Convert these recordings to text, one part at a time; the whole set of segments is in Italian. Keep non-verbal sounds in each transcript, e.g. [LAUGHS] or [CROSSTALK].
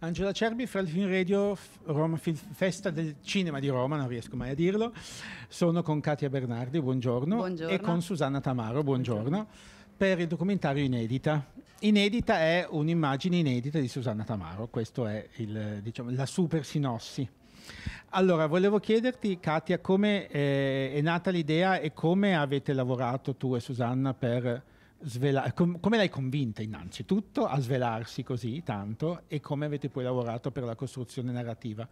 Angela Cerbi, fra Fred Film Radio, Roma Film Festa del Cinema di Roma, non riesco mai a dirlo. Sono con Katia Bernardi, buongiorno, buongiorno. e con Susanna Tamaro, buongiorno, buongiorno, per il documentario Inedita. Inedita è un'immagine inedita di Susanna Tamaro, questa è il, diciamo, la super sinossi. Allora, volevo chiederti, Katia, come eh, è nata l'idea e come avete lavorato tu e Susanna per svela- com- come l'hai convinta innanzitutto a svelarsi così tanto e come avete poi lavorato per la costruzione narrativa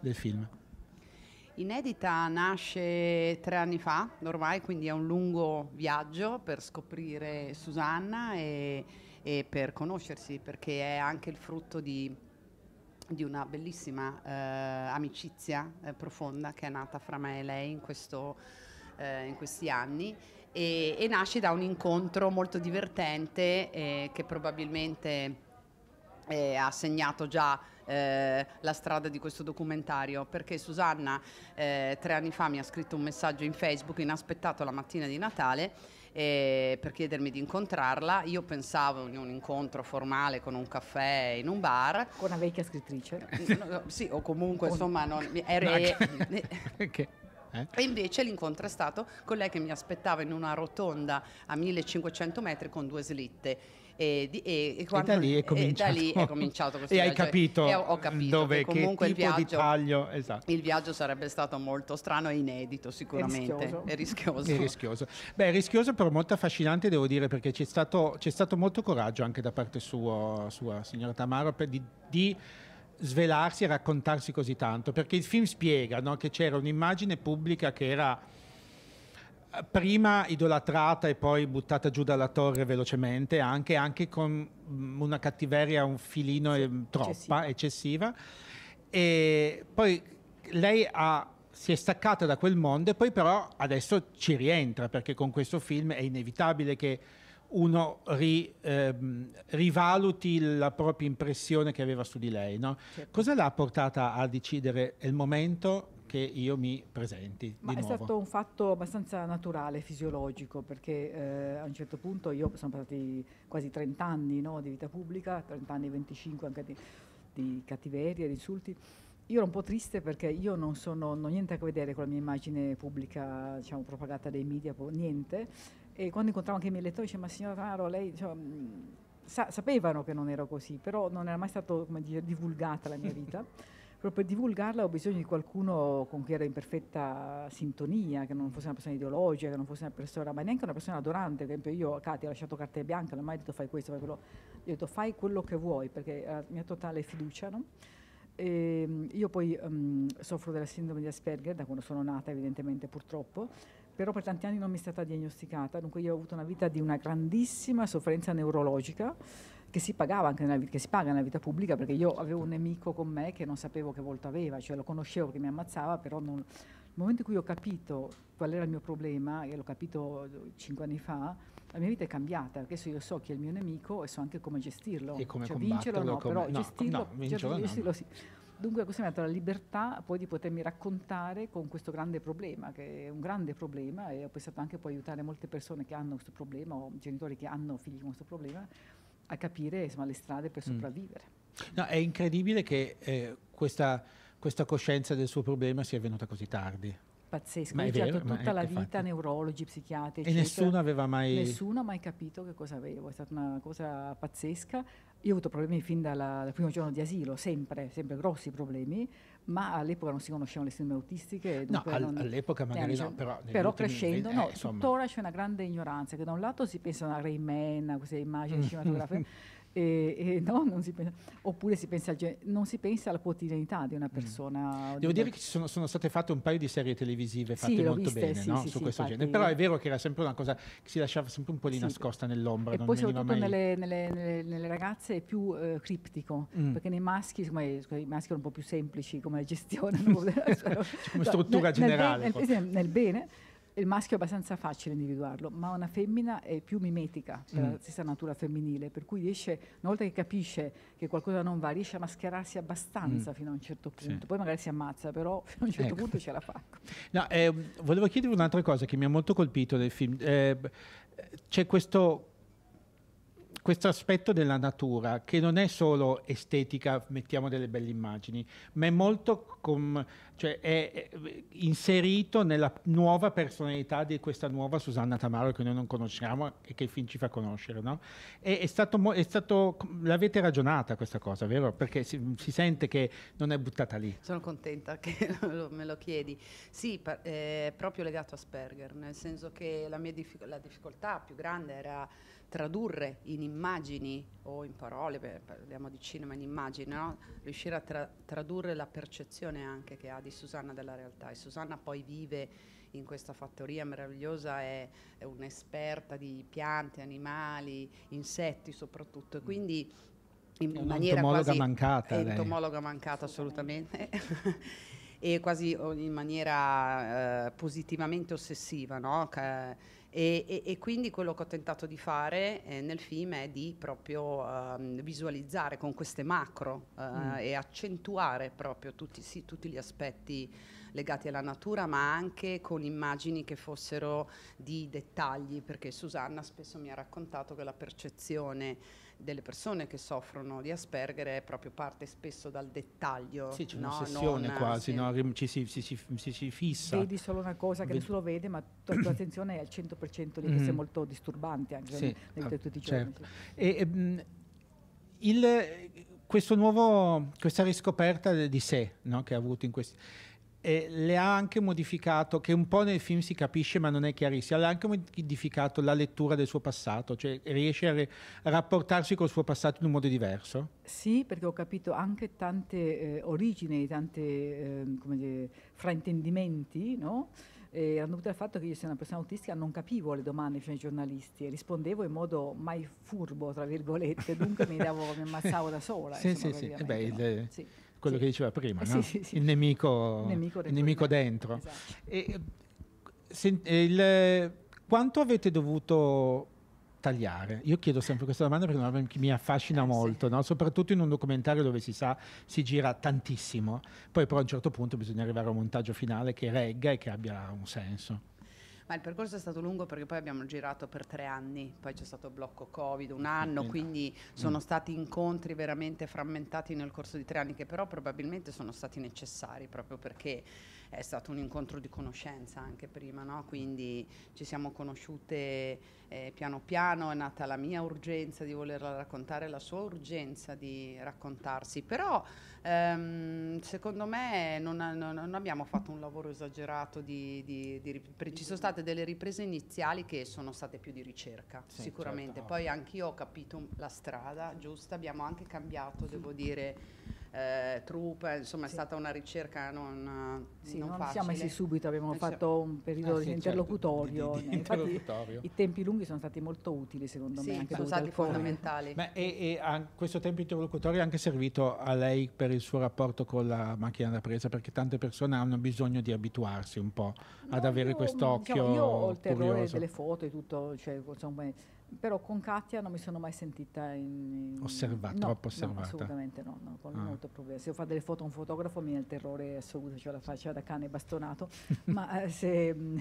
del film? Inedita nasce tre anni fa ormai, quindi è un lungo viaggio per scoprire Susanna e, e per conoscersi, perché è anche il frutto di, di una bellissima eh, amicizia eh, profonda che è nata fra me e lei in, questo, eh, in questi anni e, e nasce da un incontro molto divertente eh, che probabilmente eh, ha segnato già eh, la strada di questo documentario perché Susanna eh, tre anni fa mi ha scritto un messaggio in Facebook inaspettato la mattina di Natale eh, per chiedermi di incontrarla io pensavo in un incontro formale con un caffè in un bar con una vecchia scrittrice no, no, sì o comunque con... insomma non, ero, okay. [LAUGHS] Eh? E invece l'incontro è stato con lei che mi aspettava in una rotonda a 1500 metri con due slitte. E, di, e, e, quando, e, da lì è cominciato, lì è cominciato [LAUGHS] questo e viaggio. hai capito, ho, ho capito dove, comunque il viaggio, esatto. il viaggio, sarebbe stato molto strano e inedito sicuramente è rischioso. È rischioso. È rischioso. Beh, è rischioso però molto affascinante devo dire perché c'è stato, c'è stato molto coraggio anche da parte sua, sua signora Tamaro per, di, di svelarsi e raccontarsi così tanto, perché il film spiega no, che c'era un'immagine pubblica che era eh, prima idolatrata e poi buttata giù dalla torre velocemente, anche, anche con mm, una cattiveria un filino sì, eh, troppa, eccessiva. eccessiva. E poi lei ha, si è staccata da quel mondo e poi però adesso ci rientra, perché con questo film è inevitabile che uno ri, ehm, rivaluti la propria impressione che aveva su di lei. No? Certo. Cosa l'ha portata a decidere il momento che io mi presenti? Ma è nuovo? stato un fatto abbastanza naturale, fisiologico, perché eh, a un certo punto io sono passati quasi 30 anni no, di vita pubblica, 30 anni, e 25 anche di, di cattiverie, di insulti. Io ero un po' triste perché io non, sono, non ho niente a che vedere con la mia immagine pubblica, diciamo, propagata dai media, niente. E quando incontravo anche i miei lettori, dicevo ma signora Raro, lei... Cioè, sa- sapevano che non ero così, però non era mai stata divulgata la mia vita. [LAUGHS] Proprio per divulgarla ho bisogno di qualcuno con cui ero in perfetta sintonia, che non mm. fosse una persona ideologica, che non fosse una persona, ma neanche una persona adorante. Per esempio, io a Katia ho lasciato carte bianche non ho mai detto fai questo, fai quello. Gli ho detto fai quello che vuoi, perché era la mia totale fiducia. No? E, ehm, io poi um, soffro della sindrome di Asperger da quando sono nata, evidentemente, purtroppo però per tanti anni non mi è stata diagnosticata, dunque io ho avuto una vita di una grandissima sofferenza neurologica che si pagava anche nella vita, che si paga nella vita pubblica perché io certo. avevo un nemico con me che non sapevo che volto aveva, cioè lo conoscevo che mi ammazzava, però non... nel momento in cui ho capito qual era il mio problema, e l'ho capito cinque anni fa, la mia vita è cambiata, adesso io so chi è il mio nemico e so anche come gestirlo, e come cioè, vincerlo no, come... però no, gestirlo, certo, no, vincerlo, gestirlo, no. sì. Dunque questo mi ha dato la libertà poi di potermi raccontare con questo grande problema, che è un grande problema e ho pensato anche poi aiutare molte persone che hanno questo problema o genitori che hanno figli con questo problema a capire insomma, le strade per mm. sopravvivere. Mm. No, è incredibile che eh, questa, questa coscienza del suo problema sia venuta così tardi pazzesco. Ma Ho studiato tutta la vita fatto. neurologi, psichiatri. E nessuno aveva mai. Nessuno ha mai capito che cosa avevo, è stata una cosa pazzesca. Io ho avuto problemi fin dalla, dal primo giorno di asilo, sempre, sempre grossi problemi, ma all'epoca non si conoscevano le sindrome autistiche. No, all, non, all'epoca magari no, però, però crescendo, no, eh, tuttora c'è una grande ignoranza, che da un lato si pensa a Rayman, a queste immagini mm. cinematografiche, [LAUGHS] E, e no, non si pensa, oppure si pensa non si pensa alla quotidianità di una mm. persona. Mm. Devo dire che ci sono, sono, state fatte un paio di serie televisive fatte sì, molto viste, bene sì, no? sì, su questo genere, però è vero che era sempre una cosa che si lasciava sempre un po' lì nascosta nell'ombra. E poi soprattutto nelle, nelle, nelle, nelle, ragazze è più eh, criptico, mm. perché nei maschi, insomma, i maschi erano un po' più semplici come gestione, [LAUGHS] [LAUGHS] cioè, come struttura no, generale. Nel, nel, nel bene il maschio è abbastanza facile individuarlo, ma una femmina è più mimetica per cioè mm. la stessa natura femminile, per cui riesce, una volta che capisce che qualcosa non va, riesce a mascherarsi abbastanza mm. fino a un certo punto, sì. poi magari si ammazza, però [LAUGHS] fino a un certo ecco. punto ce la fa. No, eh, volevo chiedere un'altra cosa che mi ha molto colpito nel film. Eh, c'è questo questo aspetto della natura che non è solo estetica, mettiamo delle belle immagini, ma è molto com, cioè è inserito nella nuova personalità di questa nuova Susanna Tamaro che noi non conosciamo e che il film ci fa conoscere. No? È, è stato, è stato, l'avete ragionata questa cosa, vero? Perché si, si, sente che non è buttata lì. Sono contenta che [LAUGHS] me lo chiedi. Sì, è proprio legato a Sperger, nel senso che la mia diffic- la difficoltà più grande era tradurre in immagini o in parole, parliamo di cinema in immagini, no? riuscire a tra- tradurre la percezione anche che ha di Susanna della realtà. E Susanna poi vive in questa fattoria meravigliosa, è, è un'esperta di piante, animali, insetti soprattutto, quindi in è maniera quasi... mancata. È entomologa mancata assolutamente. [LAUGHS] e quasi in maniera eh, positivamente ossessiva, no? Che, e, e, e, quindi quello che ho tentato di fare eh, nel film è di proprio um, visualizzare con queste macro uh, mm. e accentuare proprio tutti, sì, tutti, gli aspetti legati alla natura, ma anche con immagini che fossero di dettagli, perché Susanna spesso mi ha raccontato che la percezione delle persone che soffrono di Asperger è proprio parte spesso dal dettaglio. Sì, c'è no? un'ossessione non, quasi, sì. no? ci si, si, si, si, fissa. Vedi solo una cosa che Vedi. nessuno vede, ma la tua attenzione è al 100% lì, mm. che è molto disturbante anche sì. nel, nel, ah, tutti i certo. giorni. Certo. E, ehm, il, nuovo, questa riscoperta di sé no? che ha avuto in questi e le ha anche modificato, che un po' nel film si capisce ma non è chiarissimo, le ha anche modificato la lettura del suo passato, cioè riesce a re- rapportarsi col suo passato in un modo diverso? Sì, perché ho capito anche tante eh, origini, tanti eh, fraintendimenti, no? eh, erano dovuti al fatto che io essendo una persona autistica non capivo le domande dei giornalisti e rispondevo in modo mai furbo, tra virgolette, dunque mi, davo, mi ammazzavo da sola. sì, insomma, sì, sì. Eh beh, no? le... sì quello sì. che diceva prima, eh, no? sì, sì, il, nemico, nemico il nemico, dentro. Esatto. E, se, il, quanto avete dovuto tagliare? Io chiedo sempre questa domanda perché mi affascina eh, molto, no? soprattutto in un documentario dove si sa si gira tantissimo, poi però a un certo punto bisogna arrivare a un montaggio finale che regga e che abbia un senso. Ma il percorso è stato lungo perché poi abbiamo girato per tre anni, poi c'è stato blocco Covid, un anno, quindi sono mm. stati incontri veramente frammentati nel corso di tre anni che però probabilmente sono stati necessari proprio perché è stato un incontro di conoscenza anche prima, no? quindi ci siamo conosciute eh, piano piano, è nata la mia urgenza di volerla raccontare, la sua urgenza di raccontarsi, però ehm, secondo me non, non, non, abbiamo fatto un lavoro esagerato, di, di, di, ci sono state delle riprese iniziali che sono state più di ricerca, sì, sicuramente, certo. poi anch'io ho capito la strada giusta, abbiamo anche cambiato, devo dire, eh, troupe, insomma sì. è stata una ricerca non sì, non, non siamo messi subito, abbiamo eh, fatto un periodo eh, sì, di certo, interlocutorio. Certo, di, di, [LAUGHS] interlocutorio. I tempi lunghi sono stati molto utili, secondo sì, me. Anche sono stati fondamentali. Beh, e, e a, questo tempo interlocutorio è anche servito a lei per il suo rapporto con la macchina da presa, perché tante persone hanno bisogno di abituarsi un po' ad no, avere quest'occhio. Diciamo, io ho il terrore curioso. delle foto e tutto, cioè, insomma, però con Katia non mi sono mai sentita in, in osservata, no, troppo osservata. No, assolutamente no, no con ah. molto problema. Se ho fatto delle foto a un fotografo mi è il terrore assoluto, cioè la faccia da cane bastonato, [LAUGHS] ma eh, se... Mm,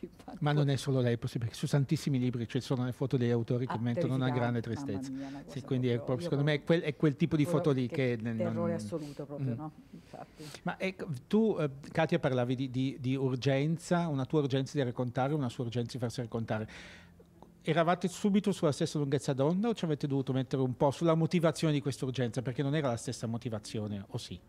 [LAUGHS] ma non è solo lei possibile, perché su tantissimi libri cioè, ci cioè, sono le foto degli autori ah, che ah, mettono una grande tristezza. Mia, una sì, quindi proprio, proprio, secondo me è quel, è quel tipo di foto lì che... che terrore non, mm. assoluto proprio, mm. no? Infatti. Ma ecco, tu, eh, Katia, parlavi di, di, di urgenza, una tua urgenza di raccontare, una sua urgenza di farsi raccontare eravate subito sulla stessa lunghezza d'onda o ci avete dovuto mettere un po' sulla motivazione di questa urgenza? Perché non era la stessa motivazione, o sì?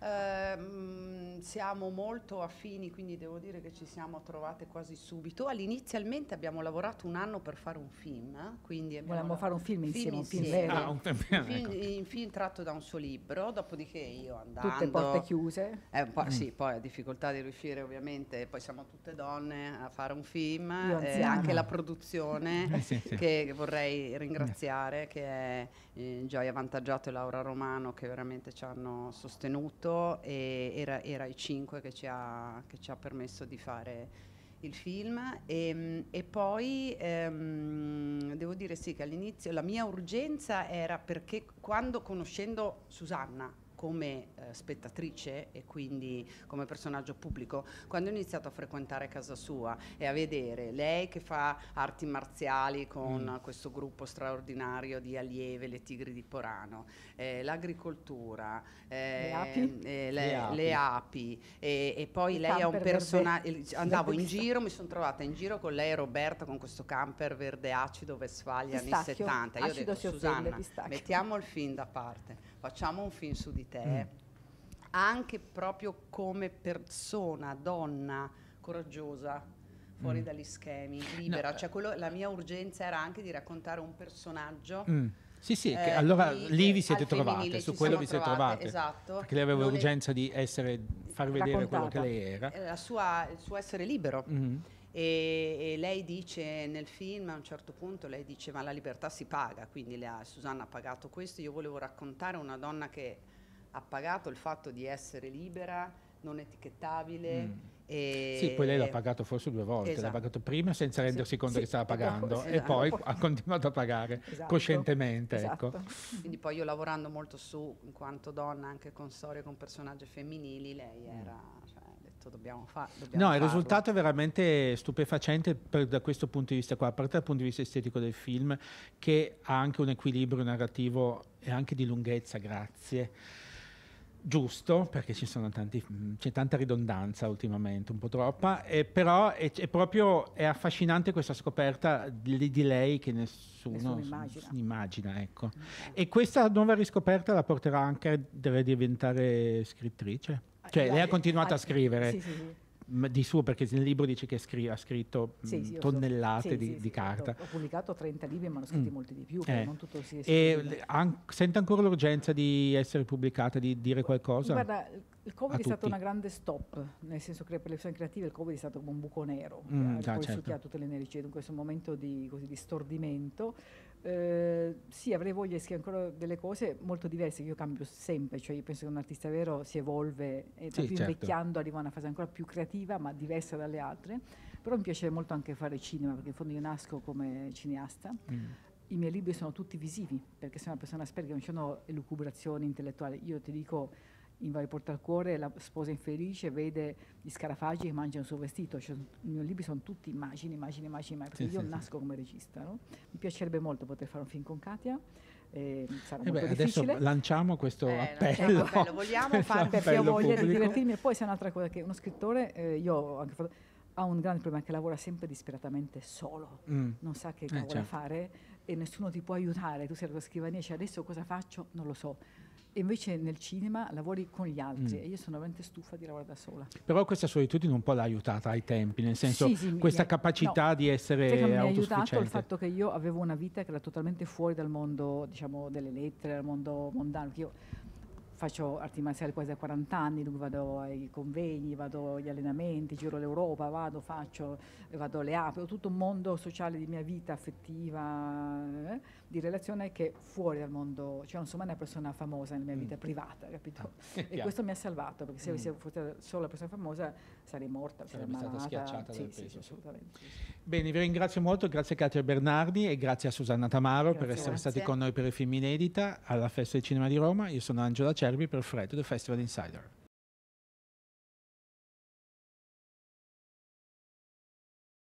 Uh, siamo molto affini, quindi devo dire che ci siamo trovate quasi subito. All'inizialmente abbiamo lavorato un anno per fare un film, quindi volevamo fare un film insieme, un film insieme. Ah, vero. Ah, un, film, [LAUGHS] ecco. un film tratto da un suo libro, dopodiché io andando... Tutte porte chiuse? Eh, po- mm. Sì, poi la difficoltà di riuscire ovviamente, poi siamo tutte donne a fare un film, eh, anche la produzione eh, sì, sì. che vorrei ringraziare, che è eh, Gioia Vantaggiato e Laura Romano che veramente ci hanno sostenuto e era, era Rai 5 che ci ha, che ci ha permesso di fare il film e, ehm, e poi ehm, devo dire sì che all'inizio la mia urgenza era perché quando conoscendo Susanna come eh, spettatrice e quindi come personaggio pubblico, quando ho iniziato a frequentare casa sua e a vedere lei che fa arti marziali con mm. questo gruppo straordinario di allieve, le Tigri di Porano, eh, l'agricoltura, ehm, eh, le api, le, le api, le api e, poi Il lei è un personaggio, andavo in giro, mi sono trovata in giro con lei e Roberta con questo camper verde acido Vesfalia anni 70. Io ho detto Susanna, mettiamo il film da parte, facciamo un film su di te te, mm. anche proprio come persona, donna, coraggiosa, fuori mm. dagli schemi, libera. No. Eh. Cioè, quello, la mia urgenza era anche di raccontare un personaggio. Mm. Sì, sì, eh, allora di, lì vi siete trovate, su quello vi siete trovate, trovate. Esatto. Perché lei aveva l'urgenza di essere, far vedere quello che lei era. Eh, sua, il suo essere libero. Mm. E, e, lei dice nel film a un certo punto lei dice ma la libertà si paga quindi ha, Susanna ha pagato questo io volevo raccontare una donna che ha pagato il fatto di essere libera, non etichettabile. Mm. E... Sì, poi lei l'ha pagato forse due volte, esatto. l'ha pagato prima senza rendersi sì, conto sì, che stava pagando poi, esatto, e poi, ha continuato a pagare [LAUGHS] esatto, coscientemente. Ecco. Esatto. Quindi poi io lavorando molto su, in quanto donna, anche con storie con personaggi femminili, lei mm. era... Mm. dobbiamo, fa- dobbiamo no, farlo. il risultato è veramente stupefacente per, da questo punto di vista qua, a parte dal punto di vista estetico del film, che ha anche un equilibrio narrativo e anche di lunghezza, grazie giusto, perché ci sono tanti, mm, c'è tanta ridondanza ultimamente, un po' troppa, e però è, è proprio è affascinante questa scoperta di, di lei che nessuno, nessuno immagina. immagina ecco. Mm, certo. E questa nuova riscoperta la porterà anche a diventare scrittrice? Ah, cioè, lei ha continuato a scrivere. Sì, sì, sì di suo, perché nel libro dice che scri- ha scritto sì, sì, tonnellate so. sì, di, di carta. Ho pubblicato 30 libri, ma ne ho scritti mm. molti di più, eh. non tutto si e an- sente ancora l'urgenza di essere pubblicata, di dire qualcosa? Guarda, il Covid è stato una grande stop, nel senso che per le persone creative il Covid è stato come un buco nero, mm, eh, certo. che ha poi certo. tutte le energie, in questo momento di, così, di stordimento eh, sì, avrei voglia di scrivere ancora delle cose molto diverse, che io cambio sempre, cioè io penso che un artista vero si evolve e sì, più certo. invecchiando arriva a una fase ancora più creativa ma diversa dalle altre, però mi piace molto anche fare cinema perché in fondo io nasco come cineasta. Mm. I miei libri sono tutti visivi, perché sono una persona asperga, non c'è sono elucubrazioni intellettuali. Io ti dico, Invalida al cuore, la sposa infelice vede gli scarafaggi che mangiano il suo vestito. Cioè, I miei libri sono tutti immagini, immagini, immagini, immagini perché sì, io sì, nasco sì. come regista. No? Mi piacerebbe molto poter fare un film con Katia. Ehm, eh, eh beh, adesso lanciamo questo eh, appello. Lanciamo appello. Vogliamo fare perché io voglio pubblico. divertirmi. E poi c'è un'altra cosa che uno scrittore, eh, io ho anche fatto ha un grande problema che lavora sempre disperatamente solo, mm. non sa che eh, cavolo certo. fare e nessuno ti può aiutare, tu sei alla scrivania e dici cioè, adesso cosa faccio? Non lo so invece nel cinema lavori con gli altri mm. e io sono veramente stufa di lavorare da sola. Però questa solitudine un po' l'ha aiutata ai tempi, nel senso sì, sì, questa mi, capacità no, di essere cioè mi ha aiutato il fatto che io avevo una vita che era totalmente fuori dal mondo, diciamo, delle lettere, dal mondo mondano, io faccio arti marziali quasi a 40 anni, dunque vado ai convegni, vado agli allenamenti, giro l'Europa, vado, faccio, vado alle api, ho tutto un mondo sociale di mia vita affettiva. Eh? di relazione che fuori dal mondo, cioè non sono mai una persona famosa nella mia vita mm. privata, capito? Ah, e Piano. questo mi ha salvato, perché se mm. avessi fosse solo la persona famosa sarei morta, sarei sarebbe stata schiacciata sì, dal sì, peso. Sì, assolutamente. Bene, vi ringrazio molto, grazie a Katia Bernardi e grazie a Susanna Tamaro grazie. per essere grazie. stati con noi per il film Inedita alla Festa del Cinema di Roma. Io sono Angela Cervi per Fred, The Festival Insider.